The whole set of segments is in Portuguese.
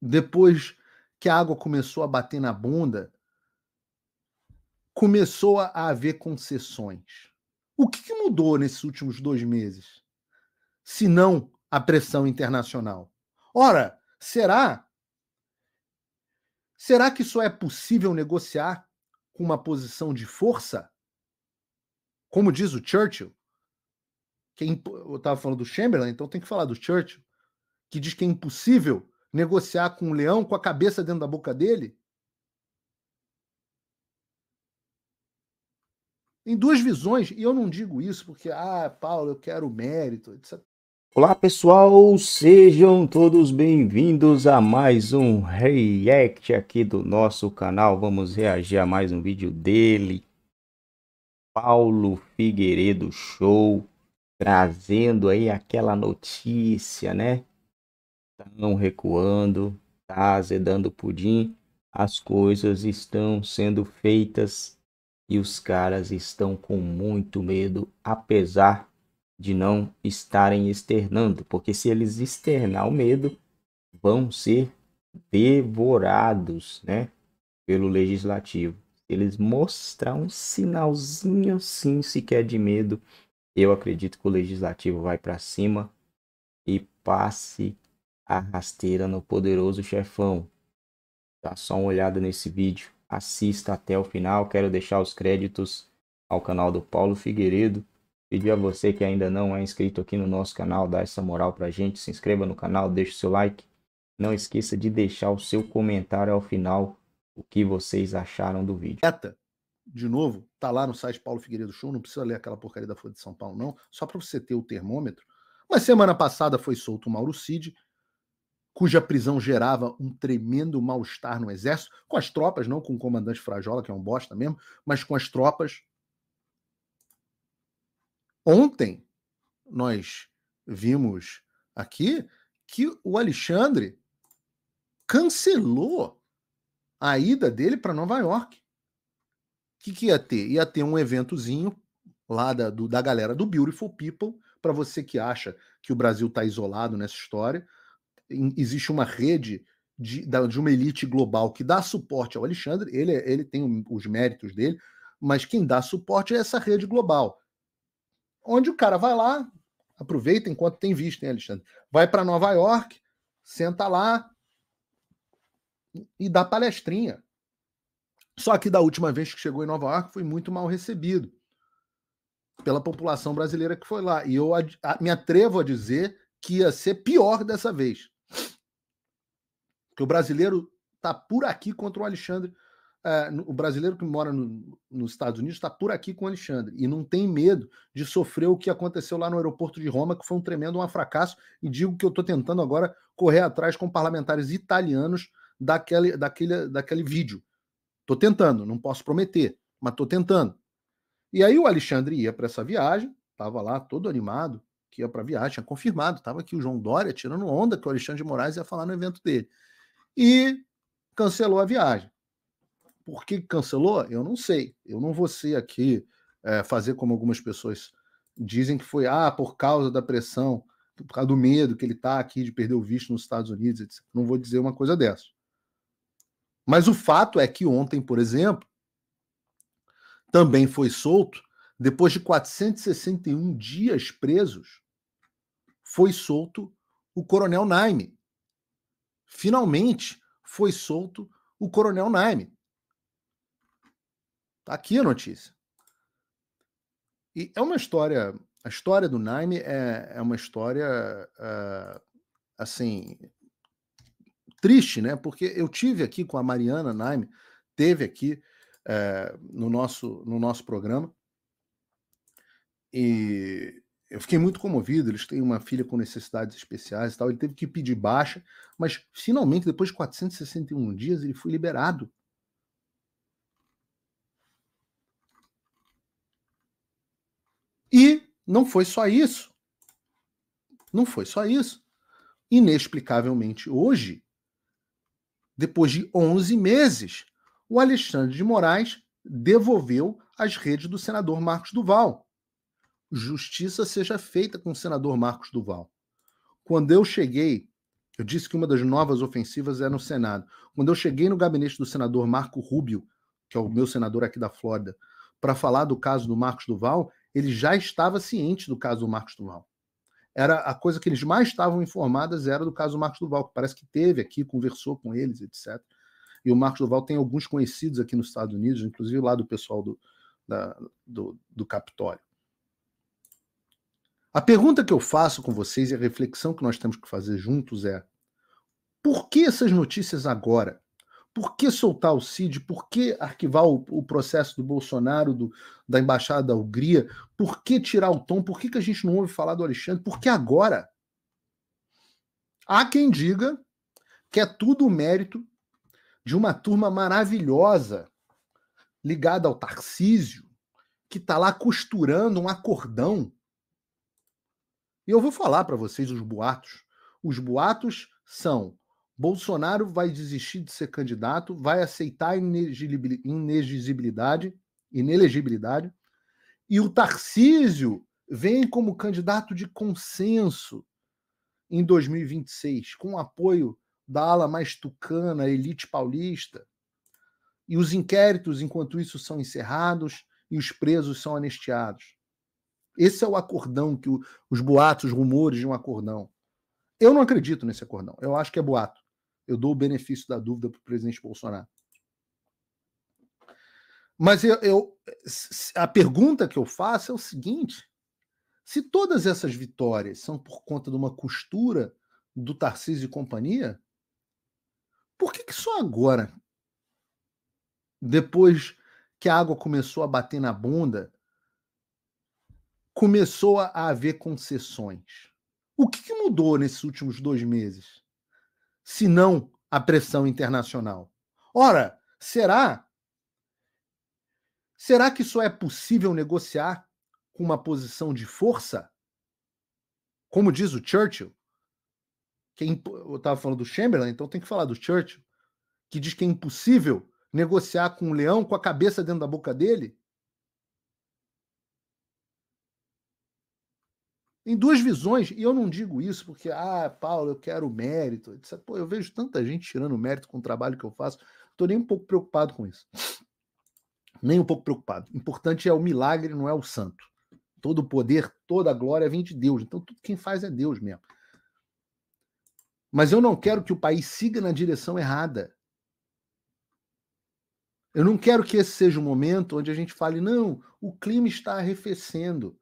depois que a água começou a bater na bunda, começou a haver concessões. O que, mudou nesses últimos dois meses? Se não a pressão internacional. Ora, será? Será que só é possível negociar com uma posição de força? Como diz o Churchill, que é imp... eu estava falando do Chamberlain, então tem que falar do Churchill, que diz que é impossível negociar com o leão com a cabeça dentro da boca dele? Em duas visões, e eu não digo isso porque, ah, Paulo, eu quero mérito, etc. Olá pessoal, sejam todos bem-vindos a mais um react aqui do nosso canal. Vamos reagir a mais um vídeo dele, Paulo Figueiredo Show, trazendo aí aquela notícia, né? estão recuando, está azedando pudim, as coisas estão sendo feitas e os caras estão com muito medo, apesar de não estarem externando, porque se eles externar o medo, vão ser devorados, né, pelo legislativo. eles mostrar um sinalzinho assim sequer de medo, eu acredito que o legislativo vai para cima e passe a rasteira no poderoso chefão. Dá só uma olhada nesse vídeo, assista até o final. Quero deixar os créditos ao canal do Paulo Figueiredo. Pedir a você que ainda não é inscrito aqui no nosso canal, dá essa moral pra gente, se inscreva no canal, deixe seu like. Não esqueça de deixar o seu comentário ao final, o que vocês acharam do vídeo. Meta, de novo, tá lá no site Paulo Figueiredo Show, não precisa ler aquela porcaria da Folha de São Paulo não, só para você ter o termômetro. Mas semana passada foi solto o Mauro Cid, cuja prisão gerava um tremendo mal-estar no exército, com as tropas, não com o comandante Frajola, que é um bosta mesmo, mas com as tropas. Ontem nós vimos aqui que o Alexandre cancelou a ida dele para Nova York. O que, que, ia ter? Ia ter um eventozinho lá da, do, da galera do Beautiful People, para você que acha que o Brasil está isolado nessa história existe uma rede de, de uma elite global que dá suporte ao Alexandre, ele, é, ele tem os méritos dele, mas quem dá suporte é essa rede global. Onde o cara vai lá, aproveita enquanto tem visto, hein, Alexandre? Vai para Nova York, senta lá e dá palestrinha. Só que da última vez que chegou em Nova York foi muito mal recebido pela população brasileira que foi lá. E eu me atrevo a dizer que ia ser pior dessa vez. Porque o brasileiro está por aqui contra o Alexandre. É, o brasileiro que mora no, nos Estados Unidos está por aqui com o Alexandre e não tem medo de sofrer o que aconteceu lá no aeroporto de Roma, que foi um tremendo um fracasso. E digo que eu estou tentando agora correr atrás com parlamentares italianos daquele, daquele, daquele vídeo. Estou tentando, não posso prometer, mas estou tentando. E aí o Alexandre ia para essa viagem, estava lá todo animado, que ia para a viagem, tinha confirmado, estava aqui o João Dória tirando onda que o Alexandre de Moraes ia falar no evento dele e cancelou a viagem. Por que cancelou? Eu não sei. Eu não vou ser aqui é, fazer como algumas pessoas dizem que foi ah, por causa da pressão, por causa do medo que ele está aqui de perder o visto nos Estados Unidos, etc. Não vou dizer uma coisa dessa. Mas o fato é que ontem, por exemplo, também foi solto, depois de 461 dias presos, foi solto o coronel Naime, finalmente foi solto o coronel Naime. Tá aqui a notícia. E é uma história. A história do Naime é, é uma história uh, assim triste, né? Porque eu tive aqui com a Mariana Naime, teve aqui uh, no nosso no nosso programa e eu fiquei muito comovido. Eles têm uma filha com necessidades especiais e tal. Ele teve que pedir baixa, mas finalmente, depois de 461 dias, ele foi liberado. E não foi só isso. Não foi só isso. Inexplicavelmente, hoje, depois de 11 meses, o Alexandre de Moraes devolveu as redes do senador Marcos Duval justiça seja feita com o senador Marcos Duval. Quando eu cheguei, eu disse que uma das novas ofensivas era é no Senado. Quando eu cheguei no gabinete do senador Marco Rubio, que é o meu senador aqui da Flórida, para falar do caso do Marcos Duval, ele já estava ciente do caso do Marcos Duval. Era a coisa que eles mais estavam informadas era do caso do Marcos Duval, que parece que teve aqui, conversou com eles, etc. E o Marcos Duval tem alguns conhecidos aqui nos Estados Unidos, inclusive lá do pessoal do, da, do, do Capitólio. A pergunta que eu faço com vocês e a reflexão que nós temos que fazer juntos é: por que essas notícias agora? Por que soltar o CID? Por que arquivar o, o processo do Bolsonaro, do, da embaixada da Hungria? Por que tirar o tom? Por que, que a gente não ouve falar do Alexandre? Por que agora? Há quem diga que é tudo o mérito de uma turma maravilhosa ligada ao Tarcísio, que está lá costurando um acordão e eu vou falar para vocês os boatos. Os boatos são: Bolsonaro vai desistir de ser candidato, vai aceitar a inelegibilidade, e o Tarcísio vem como candidato de consenso em 2026, com apoio da ala mais tucana, elite paulista. E os inquéritos, enquanto isso, são encerrados e os presos são anistiados. Esse é o acordão, que o, os boatos, os rumores de um acordão. Eu não acredito nesse acordão. Eu acho que é boato. Eu dou o benefício da dúvida para o presidente Bolsonaro. Mas eu, eu, a pergunta que eu faço é o seguinte: se todas essas vitórias são por conta de uma costura do Tarcísio e companhia, por que, que só agora, depois que a água começou a bater na bunda, começou a haver concessões. O que, mudou nesses últimos dois meses? Se não a pressão internacional. Ora, será? Será que só é possível negociar com uma posição de força? Como diz o Churchill, que é eu estava falando do Chamberlain, então tem que falar do Churchill, que diz que é impossível negociar com um leão com a cabeça dentro da boca dele. em duas visões, e eu não digo isso porque, ah, Paulo, eu quero mérito. etc. Pô, eu vejo tanta gente tirando mérito com o trabalho que eu faço, estou nem um pouco preocupado com isso. Nem um pouco preocupado. O importante é o milagre, não é o santo. Todo o poder, toda a glória vem de Deus. Então, tudo quem faz é Deus mesmo. Mas eu não quero que o país siga na direção errada. Eu não quero que esse seja o momento onde a gente fale, não, o clima está arrefecendo.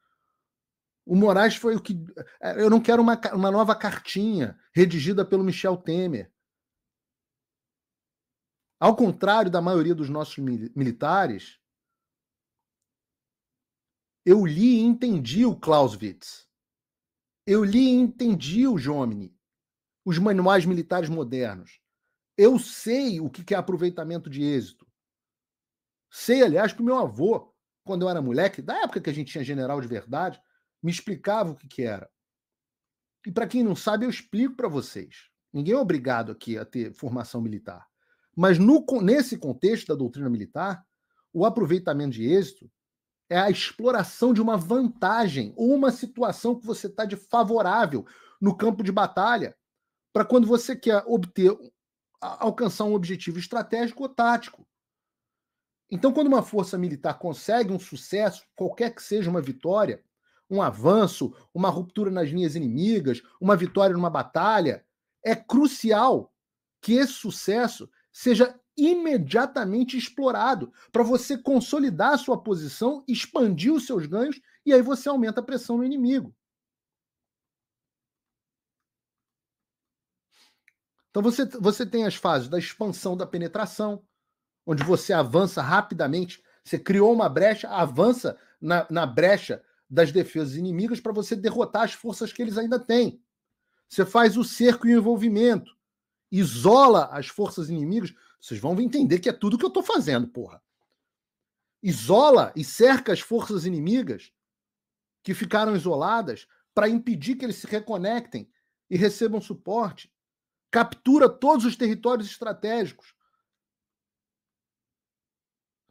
O Moraes foi o que. É, eu não quero uma, uma nova cartinha redigida pelo Michel Temer. Ao contrário da maioria dos nossos militares, eu li e entendi o Clausewitz. Eu li e entendi o Jomini, os manuais militares modernos. Eu sei o que é aproveitamento de êxito. Sei, aliás, que o meu avô, quando eu era moleque, da época que a gente tinha general de verdade, me explicava o que, que era. E para quem não sabe, eu explico para vocês. Ninguém é obrigado aqui a ter formação militar. Mas no, nesse contexto da doutrina militar, o aproveitamento de êxito é a exploração de uma vantagem ou uma situação que você está de favorável no campo de batalha para quando você quer obter alcançar um objetivo estratégico ou tático. Então, quando uma força militar consegue um sucesso, qualquer que seja uma vitória, um avanço, uma ruptura nas linhas inimigas, uma vitória numa batalha. É crucial que esse sucesso seja imediatamente explorado para você consolidar a sua posição, expandir os seus ganhos e aí você aumenta a pressão no inimigo. Então você, você tem as fases da expansão da penetração, onde você avança rapidamente, você criou uma brecha, avança na, na brecha das defesas inimigas para você derrotar as forças que eles ainda têm. Você faz o cerco e o envolvimento. Isola as forças inimigas. Vocês vão entender que é tudo que eu estou fazendo, porra. Isola e cerca as forças inimigas que ficaram isoladas para impedir que eles se reconectem e recebam suporte. Captura todos os territórios estratégicos.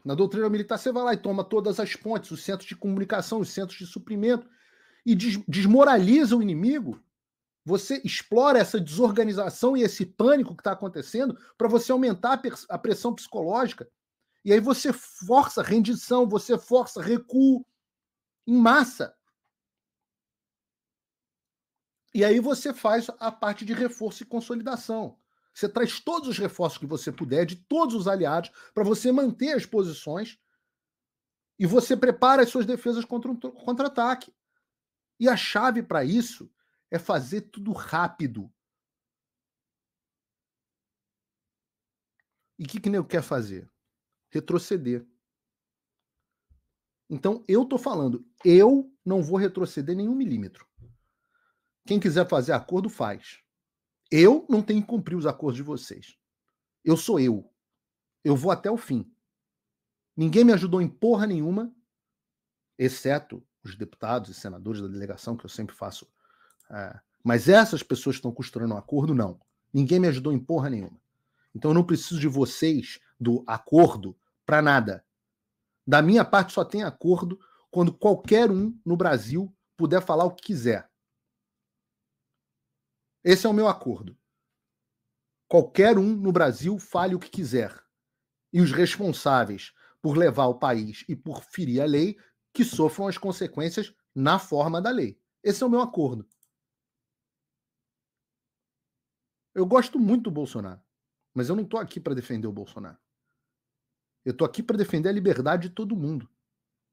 Na doutrina militar, você vai lá e toma todas as pontes, os centros de comunicação, os centros de suprimento, e des desmoraliza o inimigo. Você explora essa desorganização e esse pânico que está acontecendo para você aumentar a, a pressão psicológica. E aí você força rendição, você força recuo em massa. E aí você faz a parte de reforço e consolidação. Você traz todos os reforços que você puder, de todos os aliados, para você manter as posições e você prepara as suas defesas contra um contra-ataque. E a chave para isso é fazer tudo rápido. E o que, que nego quer fazer? Retroceder. Então, eu estou falando, eu não vou retroceder nenhum milímetro. Quem quiser fazer acordo, faz. Eu não tenho que cumprir os acordos de vocês. Eu sou eu. Eu vou até o fim. Ninguém me ajudou em porra nenhuma, exceto os deputados e senadores da delegação, que eu sempre faço. Ah, mas essas pessoas que estão costurando um acordo, não. Ninguém me ajudou em porra nenhuma. Então eu não preciso de vocês, do acordo, para nada. Da minha parte, só tem acordo quando qualquer um no Brasil puder falar o que quiser. Esse é o meu acordo. Qualquer um no Brasil fale o que quiser. E os responsáveis por levar o país e por ferir a lei que sofram as consequências na forma da lei. Esse é o meu acordo. Eu gosto muito do Bolsonaro, mas eu não estou aqui para defender o Bolsonaro. Eu estou aqui para defender a liberdade de todo mundo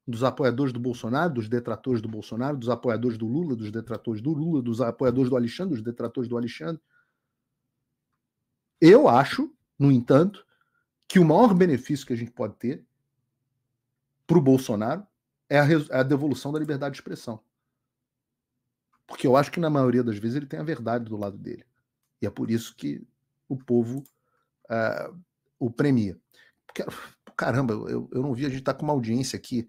dos apoiadores do Bolsonaro, dos detratores do Bolsonaro, dos apoiadores do Lula, dos detratores do Lula, dos apoiadores do Alexandre, dos detratores do Alexandre. Eu acho, no entanto, que o maior benefício que a gente pode ter para o Bolsonaro é a, é a devolução da liberdade de expressão. Porque eu acho que, na maioria das vezes, ele tem a verdade do lado dele. E é por isso que o povo uh, o premia. Porque, caramba, eu, eu não vi, a gente tá com uma audiência aqui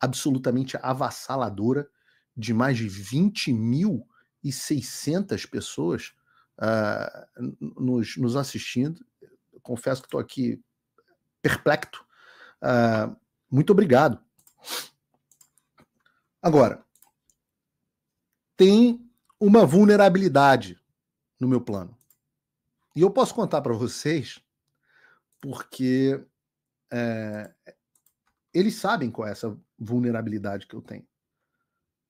absolutamente avassaladora de mais de 20.600 pessoas uh, nos, nos, assistindo. Confesso que estou aqui perplexo. Uh, muito obrigado. Agora, tem uma vulnerabilidade no meu plano. E eu posso contar para vocês, porque é, eles sabem qual é essa vulnerabilidade que eu tenho.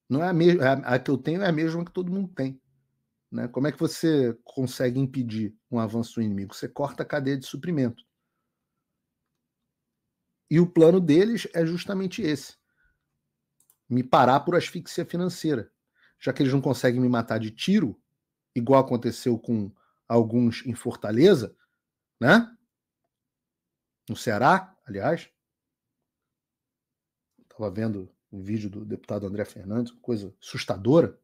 Não é a, mesma é a que eu tenho é a mesma que todo mundo tem. Né? Como é que você consegue impedir um avanço do inimigo? Você corta a cadeia de suprimento. E o plano deles é justamente esse: me parar por asfixia financeira. Já que eles não conseguem me matar de tiro, igual aconteceu com alguns em Fortaleza, né? No Ceará, aliás, Estava vendo um vídeo do deputado André Fernandes, coisa assustadora.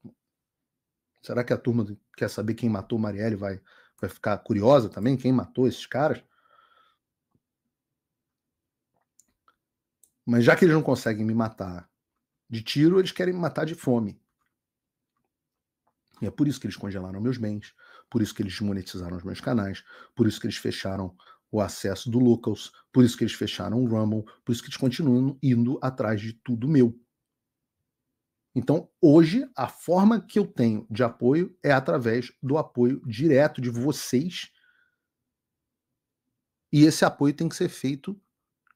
Será que a turma quer saber quem matou Marielle vai, vai ficar curiosa também? Quem matou esses caras? Mas já que eles não conseguem me matar de tiro, eles querem me matar de fome. E é por isso que eles congelaram meus bens, por isso que eles desmonetizaram os meus canais, por isso que eles fecharam o acesso do Locals, por isso que eles fecharam o Rumble, por isso que eles continuam indo atrás de tudo meu. Então, hoje, a forma que eu tenho de apoio é através do apoio direto de vocês. E esse apoio tem que ser feito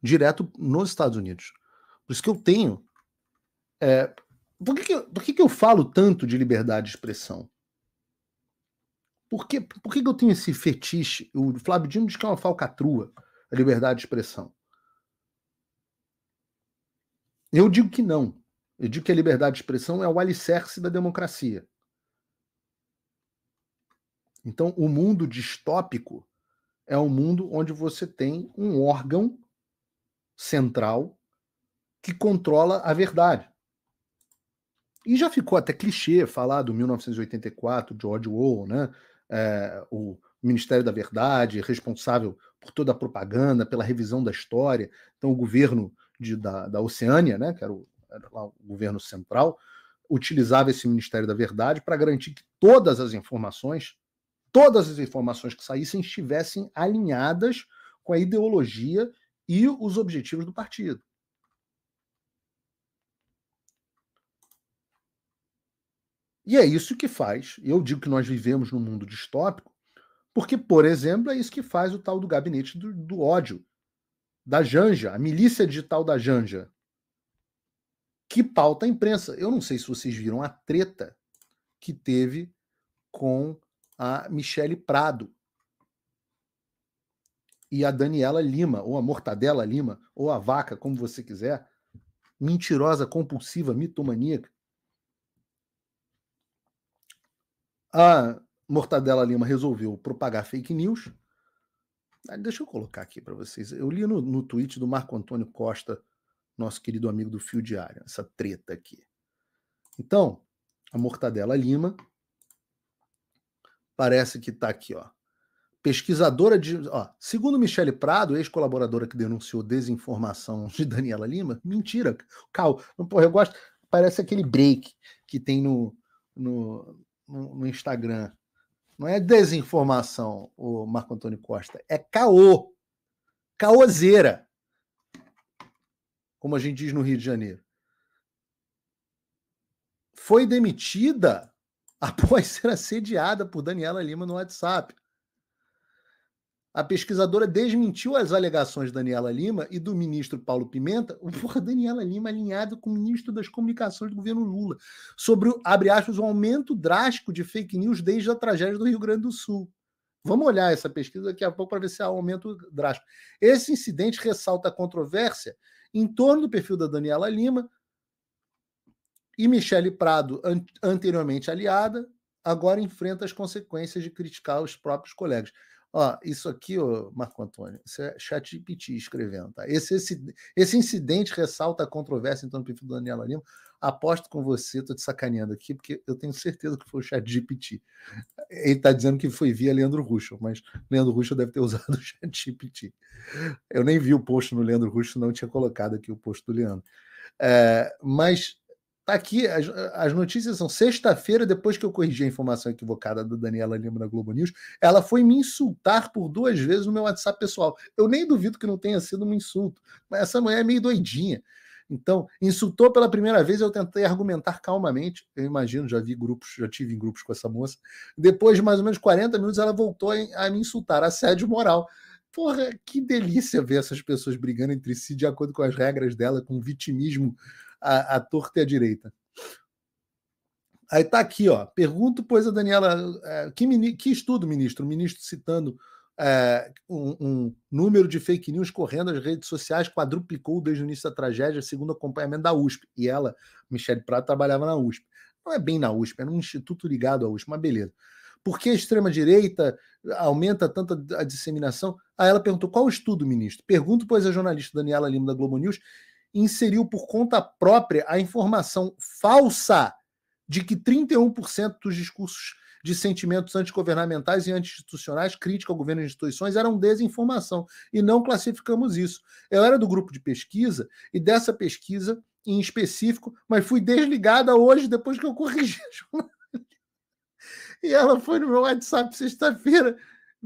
direto nos Estados Unidos. Por isso que eu tenho. É, por que, que, por que, que eu falo tanto de liberdade de expressão? Por que, por que eu tenho esse fetiche? O Flávio Dino diz que é uma falcatrua a liberdade de expressão. Eu digo que não. Eu digo que a liberdade de expressão é o alicerce da democracia. Então, o mundo distópico é um mundo onde você tem um órgão central que controla a verdade. E já ficou até clichê falar do 1984, George Orwell, né? é, o Ministério da Verdade, responsável por toda a propaganda, pela revisão da história. Então, o governo de, da, da Oceânia, né, que era o, era lá o governo central, utilizava esse Ministério da Verdade para garantir que todas as informações, todas as informações que saíssem estivessem alinhadas com a ideologia e os objetivos do partido. E é isso que faz, eu digo que nós vivemos num mundo distópico, porque, por exemplo, é isso que faz o tal do gabinete do, do ódio, da Janja, a milícia digital da Janja, que pauta a imprensa. Eu não sei se vocês viram a treta que teve com a Michele Prado e a Daniela Lima, ou a Mortadela Lima, ou a Vaca, como você quiser, mentirosa, compulsiva, mitomaníaca, A Mortadela Lima resolveu propagar fake news. Deixa eu colocar aqui para vocês. Eu li no, no tweet do Marco Antônio Costa, nosso querido amigo do Fio Diário, essa treta aqui. Então, a Mortadela Lima parece que está aqui, ó. Pesquisadora de. Ó, segundo Michele Prado, ex-colaboradora que denunciou desinformação de Daniela Lima, mentira. Cal, porra, eu gosto. Parece aquele break que tem no, no, no, Instagram. Não é desinformação, o Marco Antônio Costa. É caô. Caoseira. Como a gente diz no Rio de Janeiro. Foi demitida após ser assediada por Daniela Lima no WhatsApp. A pesquisadora desmentiu as alegações de Daniela Lima e do ministro Paulo Pimenta, o porra Daniela Lima alinhado com o ministro das Comunicações do governo Lula, sobre, abre aspas, o aumento drástico de fake news desde a tragédia do Rio Grande do Sul. Vamos olhar essa pesquisa daqui a pouco para ver se há um aumento drástico. Esse incidente ressalta a controvérsia em torno do perfil da Daniela Lima e Michele Prado, an anteriormente aliada, agora enfrenta as consequências de criticar os próprios colegas. Ó, isso aqui, ó, Marco Antônio, isso é GPT escrevendo, tá? Esse, esse, esse incidente ressalta a controvérsia em torno do perfil do Daniela Lima. Aposto com você, estou te sacaneando aqui, porque eu tenho certeza que foi o Chat GPT. Ele está dizendo que foi via Leandro Russo, mas Leandro Russo deve ter usado o Chat GPT. Eu nem vi o post no Leandro Russo, não tinha colocado aqui o post do Leandro. É, mas Tá aqui, as, as notícias são sexta-feira, depois que eu corrigi a informação equivocada da Daniela Lima na Globo News, ela foi me insultar por duas vezes no meu WhatsApp pessoal. Eu nem duvido que não tenha sido um insulto, mas essa mulher é meio doidinha. Então, insultou pela primeira vez, eu tentei argumentar calmamente. Eu imagino, já vi grupos, já tive em grupos com essa moça. Depois de mais ou menos 40 minutos, ela voltou a me insultar, assédio moral. Porra, que delícia ver essas pessoas brigando entre si de acordo com as regras dela, com vitimismo a torta e a direita. Aí tá aqui, ó. Pergunto, pois a Daniela, é, que, que estudo, ministro? O ministro citando é, um, um, número de fake news correndo as redes sociais quadruplicou desde o início da tragédia, segundo acompanhamento da USP. E ela, Michelle Prado, trabalhava na USP. Não é bem na USP, é um instituto ligado à USP, mas beleza. Por que a extrema-direita aumenta tanto a disseminação? Aí ela perguntou: qual o estudo, ministro? Pergunto, pois, a jornalista Daniela Lima da Globo News inseriu por conta própria a informação falsa de que 31% dos discursos de sentimentos antigovernamentais e anti-institucionais, crítica ao governo e instituições, eram desinformação. E não classificamos isso. Eu era do grupo de pesquisa, e dessa pesquisa em específico, mas fui desligada hoje depois que eu corrigi. E ela foi no meu WhatsApp sexta-feira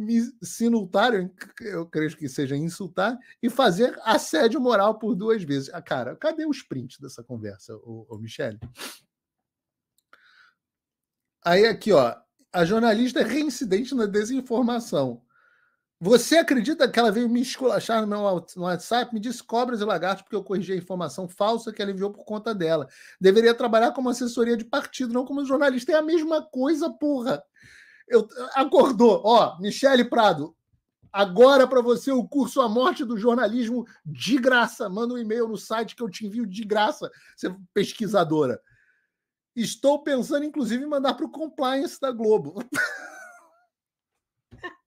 me sinultar, eu creio que seja insultar, e fazer assédio moral por duas vezes. Ah, cara, cadê os prints dessa conversa, ô, ô Michele? Aí aqui, ó, a jornalista é reincidente na desinformação. Você acredita que ela veio me esculachar no meu WhatsApp? Me disse cobras e lagartos porque eu corrigi a informação falsa que ela enviou por conta dela. Deveria trabalhar como assessoria de partido, não como jornalista. É a mesma coisa, porra. Eu, acordou, ó, Michele Prado, agora é para você o curso A Morte do Jornalismo de graça. Manda um e-mail no site que eu te envio de graça, você é pesquisadora. Estou pensando, inclusive, em mandar para o compliance da Globo.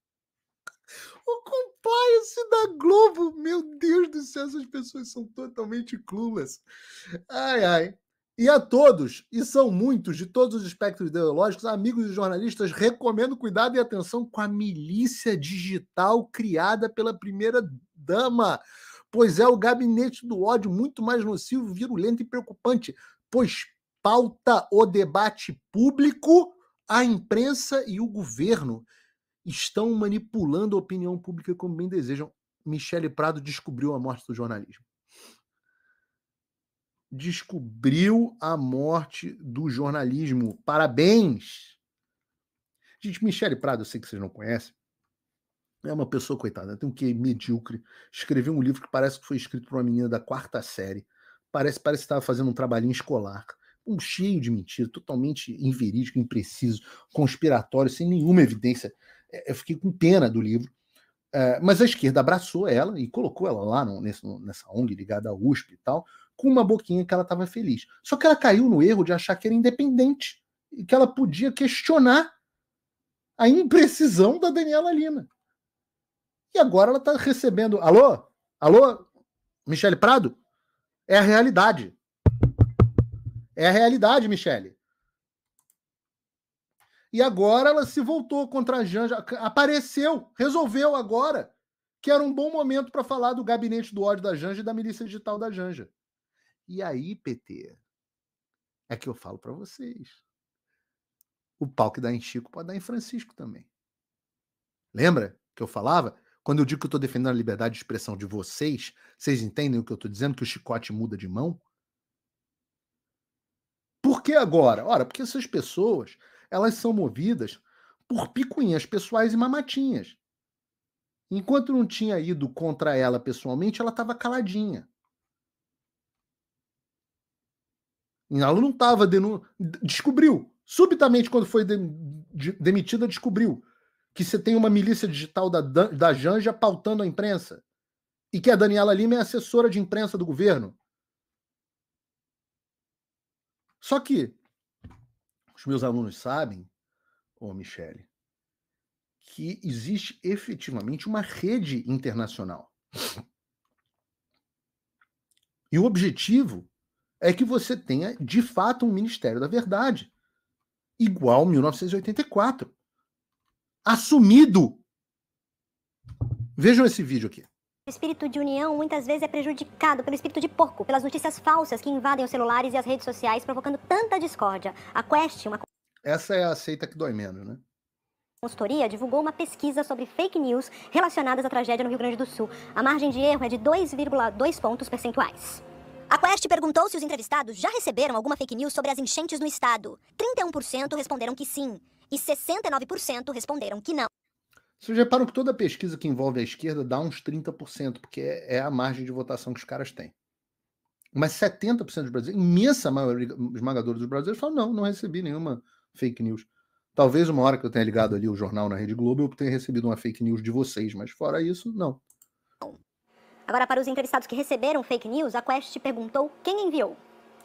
o compliance da Globo, meu Deus do céu, essas pessoas são totalmente clulas. Ai, ai. E a todos, e são muitos, de todos os espectros ideológicos, amigos e jornalistas, recomendo cuidado e atenção com a milícia digital criada pela primeira dama, pois é o gabinete do ódio muito mais nocivo, virulento e preocupante, pois pauta o debate público, a imprensa e o governo estão manipulando a opinião pública como bem desejam. Michele Prado descobriu a morte do jornalismo descobriu a morte do jornalismo. Parabéns! Gente, Michele Prado, eu sei que vocês não conhecem, é uma pessoa coitada, tem um que medíocre. Escreveu um livro que parece que foi escrito por uma menina da quarta série. Parece, parece que estava fazendo um trabalhinho escolar. Um cheio de mentira, totalmente inverídico, impreciso, conspiratório, sem nenhuma evidência. É, eu fiquei com pena do livro. É, mas a esquerda abraçou ela e colocou ela lá nessa ONG ligada à USP e tal com uma boquinha que ela estava feliz. Só que ela caiu no erro de achar que era independente e que ela podia questionar a imprecisão da Daniela Lima. E agora ela está recebendo. Alô? Alô? Michele Prado? É a realidade. É a realidade, Michele. E agora ela se voltou contra a Janja. Apareceu, resolveu agora que era um bom momento para falar do gabinete do ódio da Janja e da milícia digital da Janja. E aí, PT, é que eu falo para vocês. O pau que dá em Chico pode dar em Francisco também. Lembra que eu falava? Quando eu digo que eu estou defendendo a liberdade de expressão de vocês, vocês entendem o que eu estou dizendo? Que o chicote muda de mão? Por que agora? Ora, porque essas pessoas elas são movidas por picuinhas pessoais e mamatinhas. Enquanto não tinha ido contra ela pessoalmente, ela estava caladinha. Ela não estava denu... descobriu subitamente quando foi de... De... demitida descobriu que você tem uma milícia digital da da Janja pautando a imprensa e que a Daniela Lima é assessora de imprensa do governo. Só que os meus alunos sabem, ô oh, Michele, que existe efetivamente uma rede internacional. E o objetivo é que você tenha de fato um Ministério da Verdade, igual 1984, assumido. Vejam esse vídeo aqui. O espírito de união muitas vezes é prejudicado pelo espírito de porco, pelas notícias falsas que invadem os celulares e as redes sociais, provocando tanta discórdia. A Quest, uma. Essa é a seita que dói menos, né? a consultoria divulgou uma pesquisa sobre fake news relacionadas à tragédia no Rio Grande do Sul. A margem de erro é de 2,2 pontos percentuais. A Quest perguntou se os entrevistados já receberam alguma fake news sobre as enchentes no estado. 31% responderam que sim e 69% responderam que não. Vocês reparam que toda pesquisa que envolve a esquerda dá uns 30%, porque é, é a margem de votação que os caras têm. Mas 70% dos brasileiros, imensa maioria esmagadora dos brasileiros, falam: não, não recebi nenhuma fake news. Talvez uma hora que eu tenha ligado ali o jornal na Rede Globo, eu tenha recebido uma fake news de vocês, mas fora isso, não. Agora, para os entrevistados que receberam fake news, a Quest perguntou quem enviou.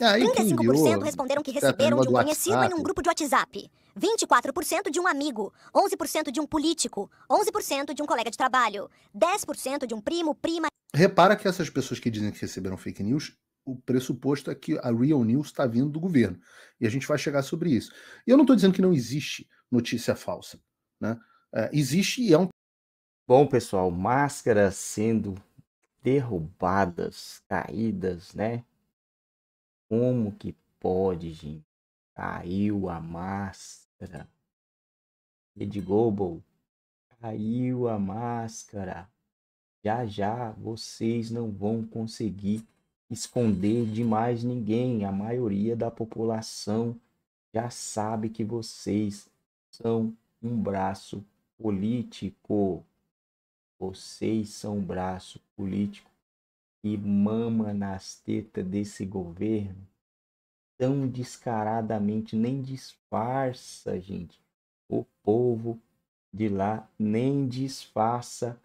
Aí, ah, 35% responderam que tá, receberam de um conhecido em um grupo de WhatsApp, 24% de um amigo, 11% de um político, 11% de um colega de trabalho, 10% de um primo, prima. Repara que essas pessoas que dizem que receberam fake news, o pressuposto é que a real news está vindo do governo. E a gente vai chegar sobre isso. E eu não estou dizendo que não existe notícia falsa. Né? É, existe e é um. Bom, pessoal, máscara sendo derrubadas, caídas, né? Como que pode, gente? Caiu a máscara. Lady Global, caiu a máscara. Já já vocês não vão conseguir esconder de mais ninguém. A maioria da população já sabe que vocês são um braço político. Vocês são o braço político que mama nas tetas desse governo tão descaradamente, nem disfarça, gente. O povo de lá nem disfarça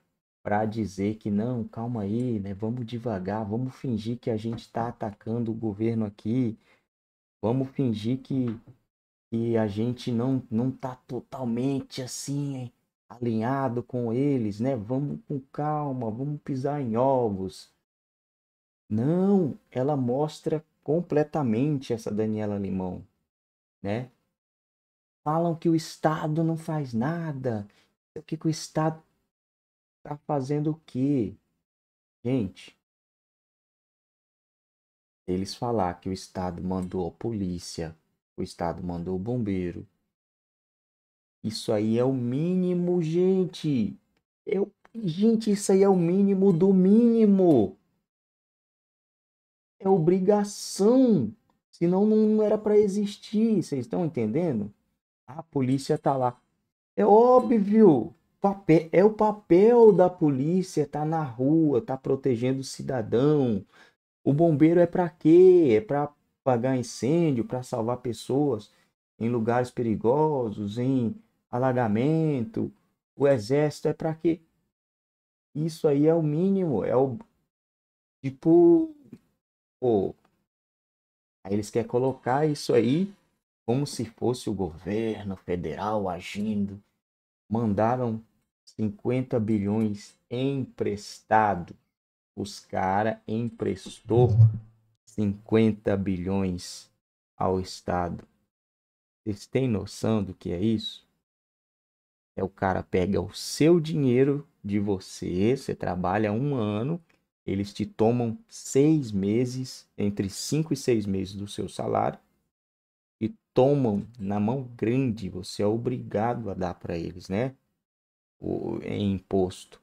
para dizer que não, calma aí, né? Vamos devagar, vamos fingir que a gente está atacando o governo aqui, vamos fingir que, que a gente não não tá totalmente assim alinhado com eles, né? Vamos com calma, vamos pisar em ovos. Não, ela mostra completamente essa Daniela Limão, né? Falam que o Estado não faz nada. O que, que o Estado está fazendo o quê? Gente, eles falar que o Estado mandou a polícia, o Estado mandou o bombeiro, isso aí é o mínimo, gente. Eu, é gente, isso aí é o mínimo do mínimo. É obrigação. Senão não era para existir. Vocês estão entendendo? A polícia tá lá. É óbvio. Papel, é o papel da polícia tá na rua, tá protegendo o cidadão. O bombeiro é para quê? É para apagar incêndio, para salvar pessoas em lugares perigosos, em alagamento, o exército é para quê? Isso aí é o mínimo, é o tipo o aí eles querem colocar isso aí como se fosse o governo federal agindo. Mandaram 50 bilhões emprestado. Os cara emprestou 50 bilhões ao estado. Vocês têm noção do que é isso? É o cara pega o seu dinheiro de você, você trabalha um ano, eles te tomam seis meses, entre cinco e seis meses do seu salário, e tomam na mão grande, você é obrigado a dar para eles, né? O, em é imposto.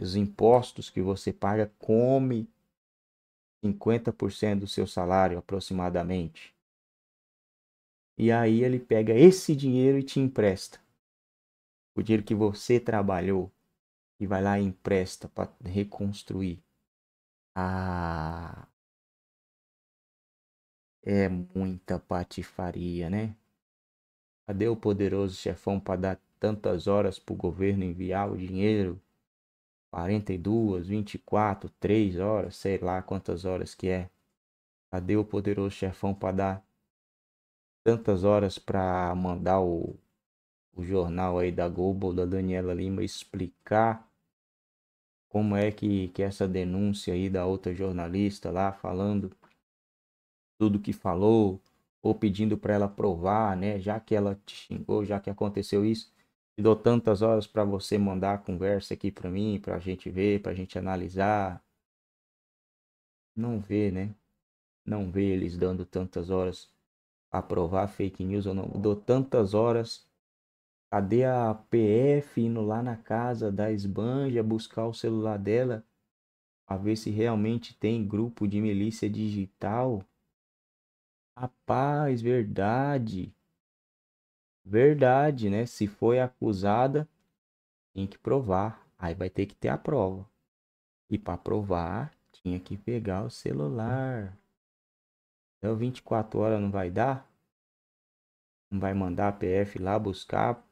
Os impostos que você paga come 50% do seu salário aproximadamente. E aí ele pega esse dinheiro e te empresta o dinheiro que você trabalhou e vai lá e empresta para reconstruir. Ah, é muita patifaria, né? Cadê o poderoso chefão para dar tantas horas para o governo enviar o dinheiro? 42, 24, 3 horas, sei lá quantas horas que é. Cadê o poderoso chefão para dar tantas horas para mandar o o jornal aí da Globo, da Daniela Lima, explicar como é que, que essa denúncia aí da outra jornalista lá falando tudo que falou, ou pedindo para ela provar, né? Já que ela te xingou, já que aconteceu isso, te dou tantas horas para você mandar a conversa aqui para mim, para a gente ver, para a gente analisar. Não vê, né? Não vê eles dando tantas horas a provar fake news ou não. Dou tantas horas a DAPF indo lá na casa da esbanja buscar o celular dela a ver se realmente tem grupo de milícia digital. Rapaz, verdade. Verdade, né? Se foi acusada, tem que provar. Aí vai ter que ter a prova. E para provar, tinha que pegar o celular. Então 24 horas não vai dar? Não vai mandar a PF lá buscar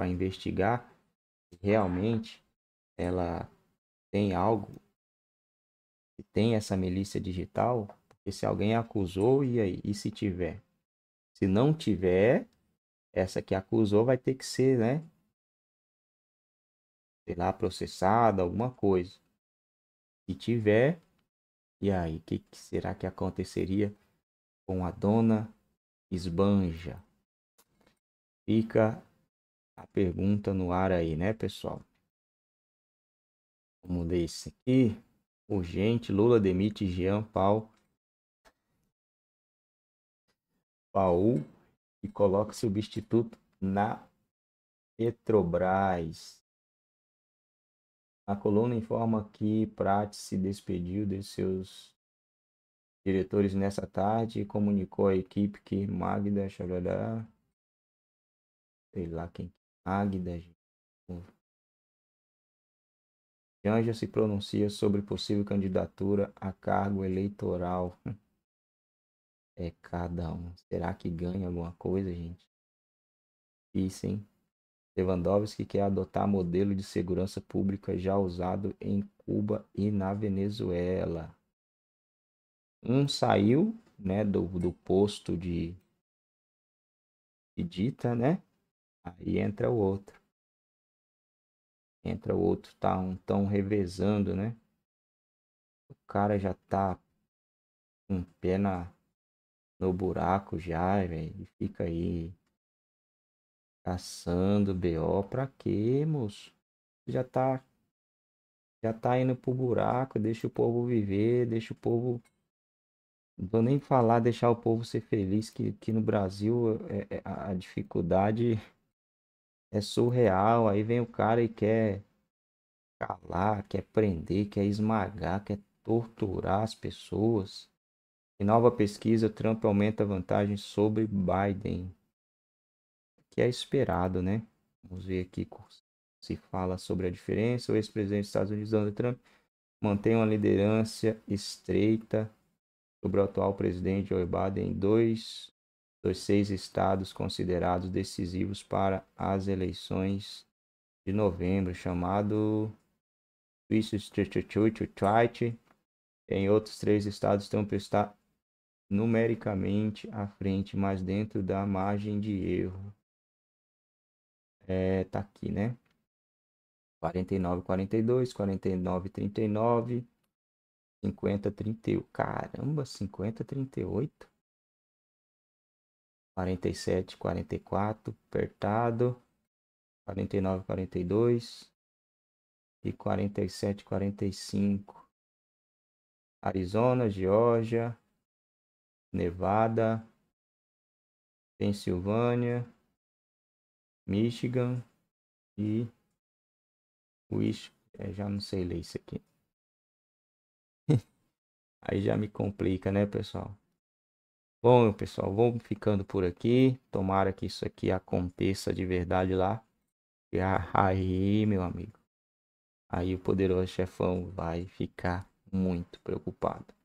para investigar se realmente ela tem algo, se tem essa milícia digital, porque se alguém acusou, e aí? E se tiver? Se não tiver, essa que acusou vai ter que ser, né? Sei lá, processada, alguma coisa. Se tiver, e aí? O que, que será que aconteceria com a dona Esbanja? Fica a pergunta no ar aí, né, pessoal? Mudei isso aqui. Urgente, Lula demite Jean Paul. Paul e coloca substituto na Petrobras. A coluna informa que Prat se despediu de seus diretores nessa tarde e comunicou à equipe que Magda Xarará, sei lá quem Águida. Né? Janja se pronuncia sobre possível candidatura a cargo eleitoral. É cada um. Será que ganha alguma coisa, gente? E hein? Lewandowski quer adotar modelo de segurança pública já usado em Cuba e na Venezuela. Um saiu né, do, do posto de, de dita, né? Aí entra o outro. Entra o outro, tá um tão revezando, né? O cara já tá com pena pé no buraco já, velho. E fica aí caçando BO pra quê, moço? Já tá já tá indo pro buraco, deixa o povo viver, deixa o povo não vou nem falar deixar o povo ser feliz que, que no Brasil é, é, a dificuldade é surreal. Aí vem o cara e quer calar, quer prender, quer esmagar, quer torturar as pessoas. Em nova pesquisa, Trump aumenta a vantagem sobre Biden. Que é esperado, né? Vamos ver aqui se fala sobre a diferença. O ex-presidente dos Estados Unidos, Donald Trump, mantém uma liderança estreita sobre o atual presidente Joe Biden em dois dos seis estados considerados decisivos para as eleições de novembro, chamado Massachusetts. Em outros três estados, Trump está numericamente à frente, mas dentro da margem de erro. É, tá aqui, né? 49, 42, 49, 39, 50, 31. Caramba, 50, 38? 47, 44, apertado, 49, 42 e 47, 45. Arizona, Geórgia, Nevada, Pensilvânia, Michigan e Wish, É, já não sei ler isso aqui. Aí já me complica, né, pessoal? Bom, pessoal, vou ficando por aqui. Tomara que isso aqui aconteça de verdade lá. E aí, meu amigo, aí o poderoso chefão vai ficar muito preocupado.